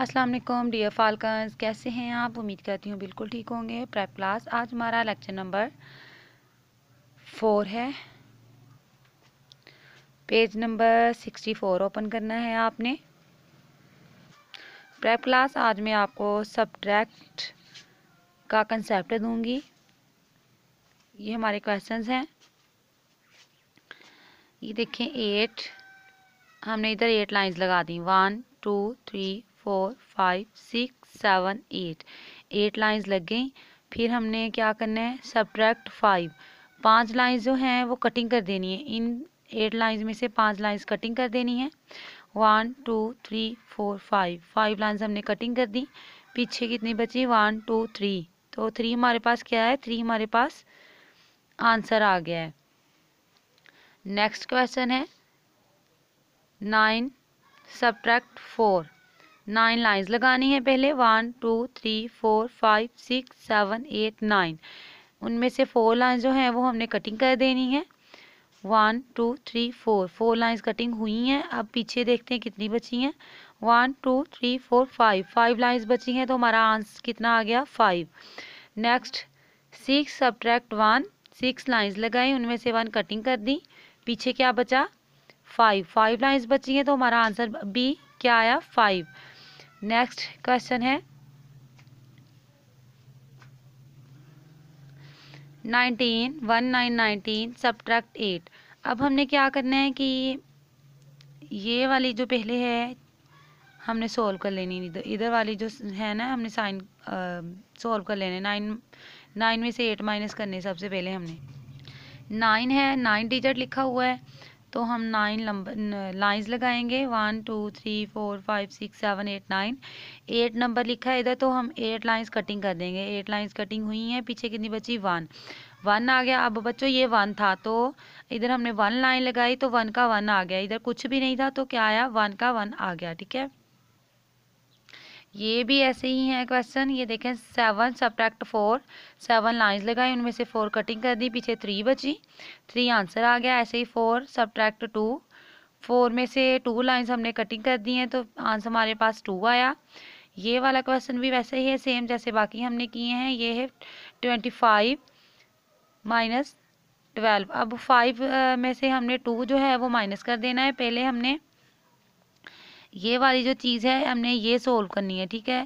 अस्सलाम वालेकुम डियर फालकन्स कैसे हैं आप उम्मीद करती हूँ बिल्कुल ठीक होंगे प्रेप क्लास आज हमारा लेक्चर नंबर फोर है page number sixty four open करना है आपने प्रेप क्लास आज मैं आपको सब्ट्रैक्ट का कंसेप्ट दूंगी ये हमारे क्वेश्चंस हैं ये देखें एट हमने इधर एट लाइंस लगा दी one two three four five six seven eight eight lines लग गई फिर हमने क्या करना है सब्ट्रैक्ट फाइव पांच लाइंस जो हैं वो कटिंग कर देनी है इन एट लाइंस में से पांच लाइंस कटिंग कर देनी है one two three four five five lines हमने कटिंग कर दी पीछे कितनी बची वन टू थ्री तो थ्री हमारे पास क्या है थ्री हमारे पास आंसर आ गया है नेक्स्ट क्वेश्चन है nine subtract four nine lines लगानी है पहले one two three four five six seven eight nine उनमें से फोर लाइंस जो हैं वो हमने कटिंग कर देनी है one two three four four lines cutting हुई हैं अब पीछे देखते हैं कितनी बची हैं one two three four five five lines बची हैं तो हमारा आंसर कितना आ गया five next six subtract one six lines लगाई उनमें से वन कटिंग कर दी पीछे क्या बचा फाइव फाइव लाइंस बची हैं तो हमारा आंसर बी क्या आया फाइव नेक्स्ट क्वेश्चन है nineteen one nine nineteen subtract eight अब हमने क्या करना है कि ये वाली जो पहले है हमने सोल्व कर लेनी इधर इधर वाली जो है ना हमने साइन सोल्व कर लेने नाइन नाइन में से एट माइनस करने सबसे पहले हमने नाइन है नाइन डिजिट लिखा हुआ है तो हम नाइन नंबर लाइंस लगाएंगे one two three four five six seven eight nine eight number लिखा है इधर तो हम एट लाइंस कटिंग कर देंगे एट लाइंस कटिंग हुई हैं पीछे कितनी बची वन वन आ गया अब बच्चों ये वन था तो इधर हमने वन लाइन लगाई तो वन का वन आ गया इधर कुछ भी नहीं था तो क्या आया वन का वन आ गया ठीक है ये भी ऐसे ही है क्वेश्चन ये देखें seven subtract four seven lines लगाई उनमें से फोर कटिंग कर दी पीछे थ्री बची थ्री आंसर आ गया ऐसे ही फोर सब्ट्रैक्ट टू फोर में से टू लाइंस हमने कटिंग कर दी हैं तो आंसर हमारे पास टू आया ये वाला क्वेश्चन भी वैसे ही है सेम जैसे बाकी हमने किए हैं ये है ट्वेंटी फाइव माइनस ट्वेल्व अब फाइव में से हमने टू जो है वो माइनस कर देना है पहले हमने ये वाली जो चीज़ है हमने ये सोल्व करनी है ठीक है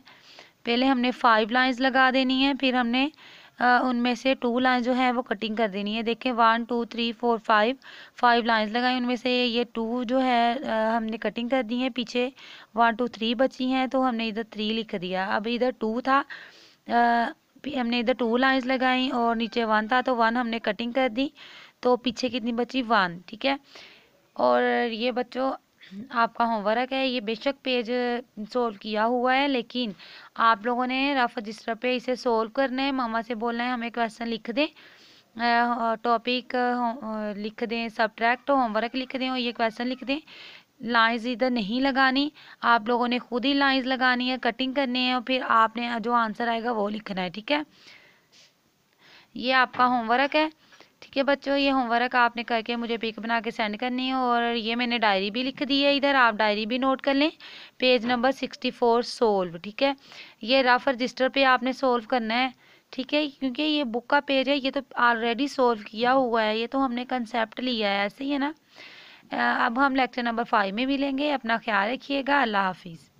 पहले हमने फाइव लाइंस लगा देनी है फिर हमने उनमें से टू लाइंस जो है वो कटिंग कर देनी है देखें one two three four five five lines लगाई उनमें से ये टू जो है हमने कटिंग कर दी है पीछे वन टू थ्री बची हैं तो हमने इधर थ्री लिख दिया अब इधर टू था आ, हमने इधर टू लाइंस लगाई और नीचे वन था तो वन हमने कटिंग कर दी तो पीछे कितनी बची वन ठीक है और ये बच्चों आपका होमवर्क है ये बेशक पेज सोल्व किया हुआ है लेकिन आप लोगों ने रफ रजिस्टर पे इसे सोल्व करना है मामा से बोलना है हमें क्वेश्चन लिख दें टॉपिक लिख दें सब्ट्रैक्ट होमवर्क लिख दें और ये क्वेश्चन लिख दें लाइंस इधर नहीं लगानी आप लोगों ने खुद ही लाइंस लगानी है कटिंग करनी है और फिर आपने जो आंसर आएगा वो लिखना है ठीक है ये आपका होमवर्क है ठीक है बच्चों ये होमवर्क आपने करके मुझे पिक बना के सेंड करनी है और ये मैंने डायरी भी लिख दी है इधर आप डायरी भी नोट कर लें page number sixty four solve ठीक है ये रफ रजिस्टर पे आपने सोल्व करना है ठीक है क्योंकि ये बुक का पेज है ये तो ऑलरेडी सोल्व किया हुआ है ये तो हमने कंसेप्ट लिया है ऐसे ही है ना अब हम लेक्चर नंबर फाइव में मिलेंगे अपना ख्याल रखिएगा अल्लाह हाफिज़